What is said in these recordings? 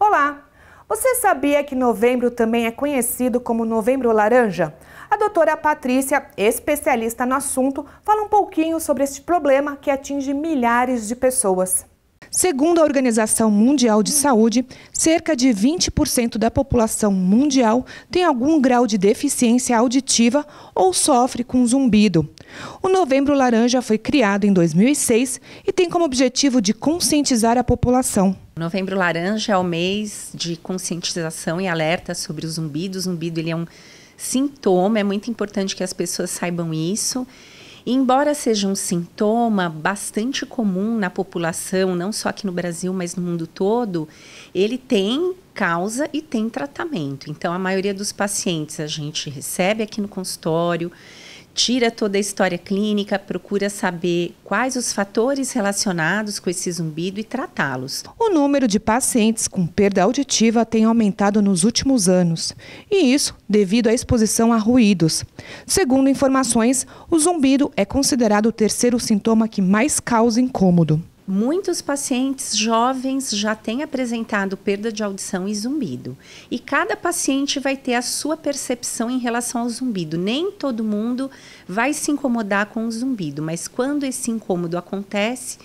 Olá! Você sabia que novembro também é conhecido como Novembro Laranja? A doutora Patrícia, especialista no assunto, fala um pouquinho sobre este problema que atinge milhares de pessoas. Segundo a Organização Mundial de Saúde, cerca de 20% da população mundial tem algum grau de deficiência auditiva ou sofre com zumbido. O Novembro Laranja foi criado em 2006 e tem como objetivo de conscientizar a população. Novembro Laranja é o mês de conscientização e alerta sobre o zumbido. O zumbido ele é um sintoma, é muito importante que as pessoas saibam isso embora seja um sintoma bastante comum na população, não só aqui no Brasil, mas no mundo todo, ele tem causa e tem tratamento. Então, a maioria dos pacientes a gente recebe aqui no consultório, tira toda a história clínica, procura saber quais os fatores relacionados com esse zumbido e tratá-los. O número de pacientes com perda auditiva tem aumentado nos últimos anos, e isso devido à exposição a ruídos. Segundo informações, o zumbido é considerado o terceiro sintoma que mais causa incômodo muitos pacientes jovens já têm apresentado perda de audição e zumbido. E cada paciente vai ter a sua percepção em relação ao zumbido. Nem todo mundo vai se incomodar com o zumbido, mas quando esse incômodo acontece,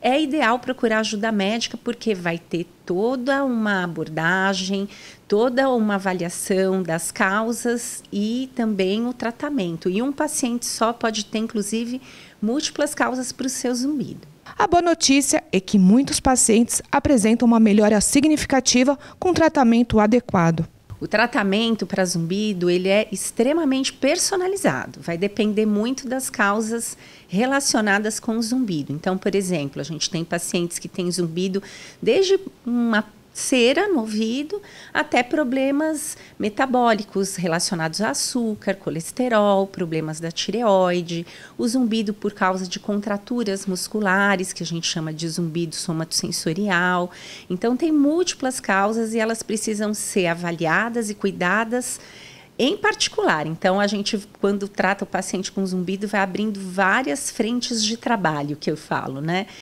é ideal procurar ajuda médica porque vai ter toda uma abordagem, toda uma avaliação das causas e também o tratamento. E um paciente só pode ter, inclusive, múltiplas causas para o seu zumbido. A boa notícia é que muitos pacientes apresentam uma melhora significativa com tratamento adequado. O tratamento para zumbido ele é extremamente personalizado, vai depender muito das causas relacionadas com o zumbido. Então, por exemplo, a gente tem pacientes que têm zumbido desde uma cera no ouvido, até problemas metabólicos relacionados a açúcar, colesterol, problemas da tireoide, o zumbido por causa de contraturas musculares, que a gente chama de zumbido somatosensorial. Então, tem múltiplas causas e elas precisam ser avaliadas e cuidadas em particular. Então, a gente, quando trata o paciente com zumbido, vai abrindo várias frentes de trabalho, que eu falo, né?